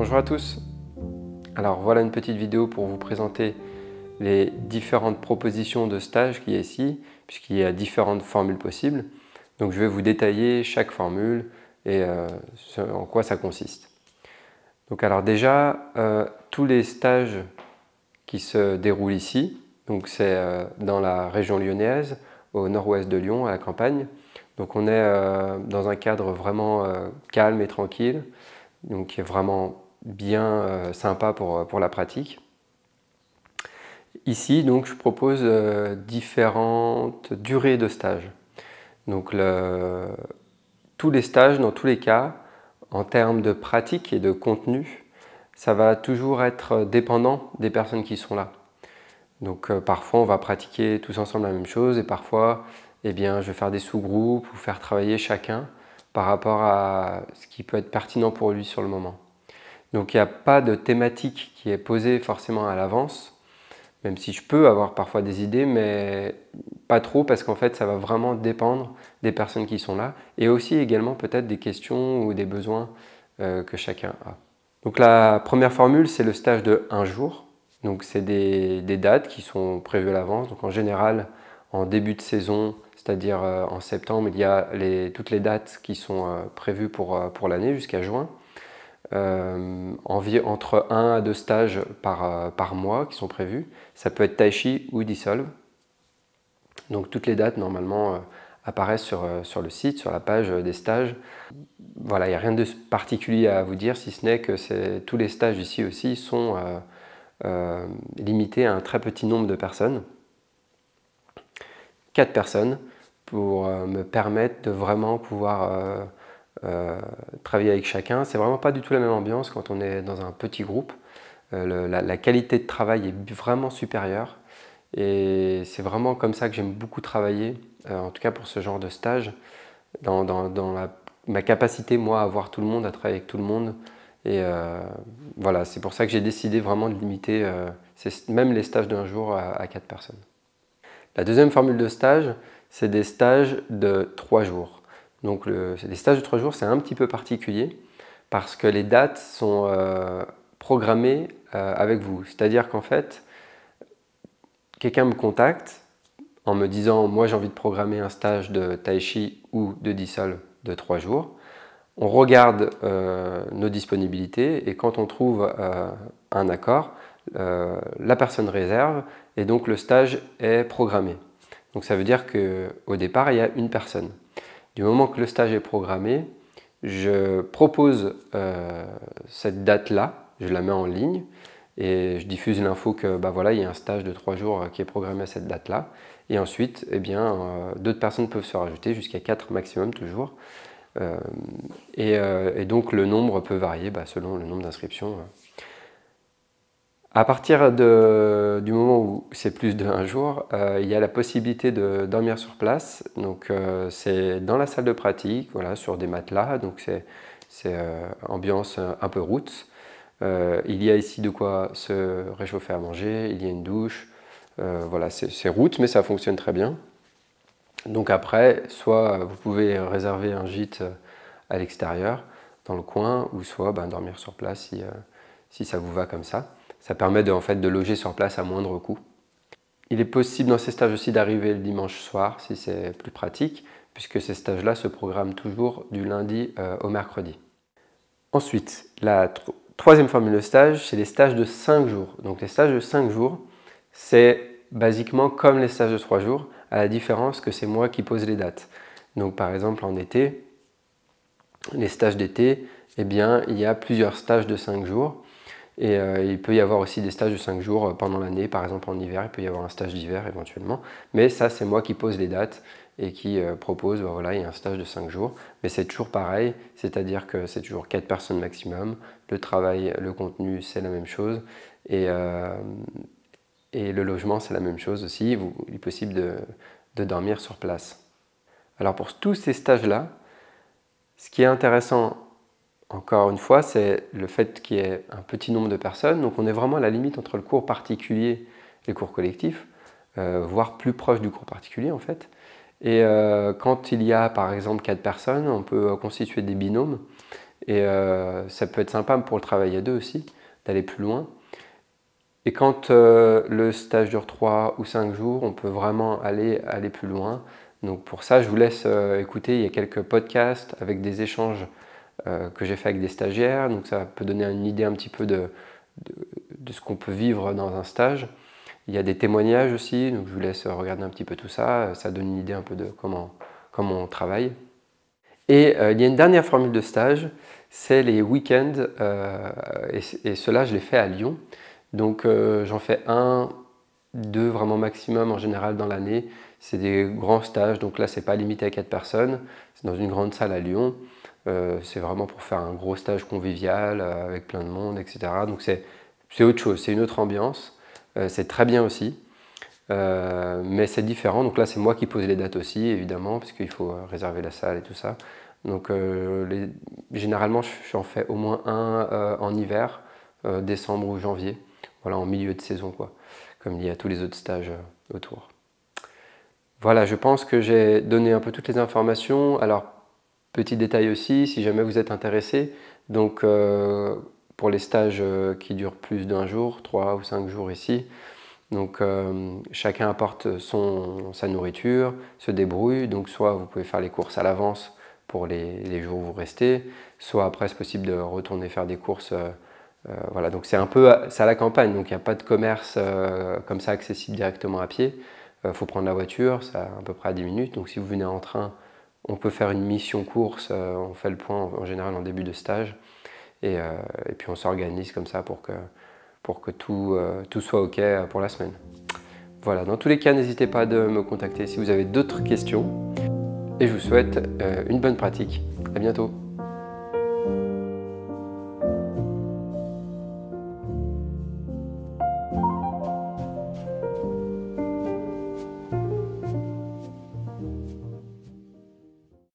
Bonjour à tous. Alors voilà une petite vidéo pour vous présenter les différentes propositions de stage qu'il y a ici, puisqu'il y a différentes formules possibles. Donc je vais vous détailler chaque formule et euh, en quoi ça consiste. Donc alors déjà, euh, tous les stages qui se déroulent ici, donc c'est euh, dans la région lyonnaise, au nord-ouest de Lyon, à la campagne. Donc on est dans un cadre vraiment calme et tranquille, donc qui est vraiment bien euh, sympa euh, pour, la pratique. Ici, donc, je propose euh, différentes durées de stage. Donc, tous les stages, dans tous les cas, en termes de pratique et de contenu, ça va toujours être dépendant des personnes qui sont là. Donc parfois on va pratiquer tous ensemble la même chose et parfois eh bien, je vais faire des sous-groupes ou faire travailler chacun par rapport à ce qui peut être pertinent pour lui sur le moment. Donc il n'y a pas de thématique qui est posée forcément à l'avance, même si je peux avoir parfois des idées, mais pas trop parce qu'en fait ça va vraiment dépendre des personnes qui sont là et aussi également peut-être des questions ou des besoins euh, que chacun a. Donc la première formule c'est le stage de un jour. Donc c'est des, dates qui sont prévues à l'avance. Donc en général en début de saison, c'est-à-dire euh, en septembre, il y a les, toutes les dates qui sont euh, prévues pour, pour l'année jusqu'à juin. Euh, entre 1 à 2 stages par, euh, par mois qui sont prévus. Ça peut être Taichi ou dissolve. Donc toutes les dates normalement euh, apparaissent sur, sur, le site, sur la page des stages. Voilà, il n'y a rien de particulier à vous dire, si ce n'est que tous les stages ici aussi sont limités à un très petit nombre de personnes. 4 personnes pour me permettre de vraiment pouvoir euh, travailler avec chacun. C'est vraiment pas du tout la même ambiance quand on est dans un petit groupe. Euh, la, qualité de travail est vraiment supérieure et c'est vraiment comme ça que j'aime beaucoup travailler, euh, en tout cas pour ce genre de stage, dans, ma capacité moi à voir tout le monde, à travailler avec tout le monde. Et voilà, c'est pour ça que j'ai décidé vraiment de limiter même les stages d'un jour à quatre personnes. La deuxième formule de stage, c'est des stages de trois jours. Donc les stages de trois jours, c'est un petit peu particulier parce que les dates sont euh, programmées euh, avec vous. C'est-à-dire qu'en fait, quelqu'un me contacte en me disant moi j'ai envie de programmer un stage de tai ou de Dissol de trois jours. On regarde euh, nos disponibilités et quand on trouve un accord, la personne réserve et donc le stage est programmé. Donc ça veut dire qu'au départ, il y a une personne du moment que le stage est programmé, je propose euh, cette date-là, je la mets en ligne et je diffuse l'info que bah voilà, il y a un stage de trois jours euh, qui est programmé à cette date-là. Et ensuite, eh bien, euh, d'autres personnes peuvent se rajouter jusqu'à 4 maximum toujours. et, donc le nombre peut varier bah, selon le nombre d'inscriptions. À partir du moment où c'est plus d'un jour, euh, il y a la possibilité de dormir sur place. Donc euh, c'est dans la salle de pratique, sur des matelas. Donc c'est euh, ambiance un peu route. il y a ici de quoi se réchauffer à manger. Il y a une douche. voilà, c'est route, mais ça fonctionne très bien. Donc après, soit vous pouvez réserver un gîte à l'extérieur, dans le coin, ou soit ben, dormir sur place si ça vous va comme ça. Ça permet de, en fait, de loger sur place à moindre coût. Il est possible dans ces stages aussi d'arriver le dimanche soir si c'est plus pratique, puisque ces stages-là se programment toujours du lundi euh, au mercredi. Ensuite, la troisième formule de stage, c'est les stages de 5 jours. Donc les stages de 5 jours, c'est basiquement comme les stages de 3 jours, à la différence que c'est moi qui pose les dates. Donc par exemple en été, les stages d'été, eh bien il y a plusieurs stages de 5 jours et euh, il peut y avoir aussi des stages de 5 jours euh, pendant l'année, par exemple en hiver, il peut y avoir un stage d'hiver éventuellement. Mais ça, c'est moi qui pose les dates et qui euh, propose, bah, voilà, il y a un stage de 5 jours. Mais c'est toujours pareil, c'est-à-dire que c'est toujours 4 personnes maximum. Le travail, le contenu, c'est la même chose. Et, et le logement, c'est la même chose aussi. il est possible de, de dormir sur place. Alors pour tous ces stages-là, ce qui est intéressant encore une fois, c'est le fait qu'il y ait un petit nombre de personnes. Donc on est vraiment à la limite entre le cours particulier et le cours collectif, euh, voire plus proche du cours particulier en fait. Et euh, quand il y a par exemple quatre personnes, on peut euh, constituer des binômes. Et ça peut être sympa pour le travail à deux aussi, d'aller plus loin. Et quand le stage dure trois ou cinq jours, on peut vraiment aller, aller plus loin. Donc pour ça, je vous laisse écouter, il y a quelques podcasts avec des échanges euh, que j'ai fait avec des stagiaires. Donc ça peut donner une idée un petit peu de, de, ce qu'on peut vivre dans un stage. Il y a des témoignages aussi, donc je vous laisse regarder un petit peu tout ça. Ça donne une idée un peu de comment, comment on travaille. Et euh, il y a une dernière formule de stage, c'est les week-ends. Euh, et, cela, je l'ai fait à Lyon. Donc j'en fais un, deux vraiment maximum en général dans l'année. C'est des grands stages, donc là, c'est pas limité à quatre personnes. C'est dans une grande salle à Lyon. Euh, c'est vraiment pour faire un gros stage convivial euh, avec plein de monde, etc. Donc c'est autre chose, c'est une autre ambiance. Euh, c'est très bien aussi. mais c'est différent. Donc là, c'est moi qui pose les dates aussi, évidemment, puisqu'il faut réserver la salle et tout ça. Donc généralement, j'en fais au moins un en hiver, décembre ou janvier. Voilà, en milieu de saison, quoi, comme il y a tous les autres stages autour. Voilà, je pense que j'ai donné un peu toutes les informations. Alors, Petit détail aussi, si jamais vous êtes intéressé, donc euh, pour les stages euh, qui durent plus d'un jour, trois ou cinq jours ici, donc euh, chacun apporte son, sa nourriture, se débrouille, donc soit vous pouvez faire les courses à l'avance pour les, jours où vous restez, soit après c'est possible de retourner faire des courses. voilà, donc c'est un peu ça la campagne, donc il n'y a pas de commerce comme ça accessible directement à pied. Il faut prendre la voiture, ça à peu près à 10 minutes, donc si vous venez en train, on peut faire une mission course, euh, on fait le point en, général en début de stage, et, euh, et puis on s'organise comme ça pour que, pour que tout, euh, tout soit OK pour la semaine. Voilà, dans tous les cas, n'hésitez pas de me contacter si vous avez d'autres questions, et je vous souhaite une bonne pratique. À bientôt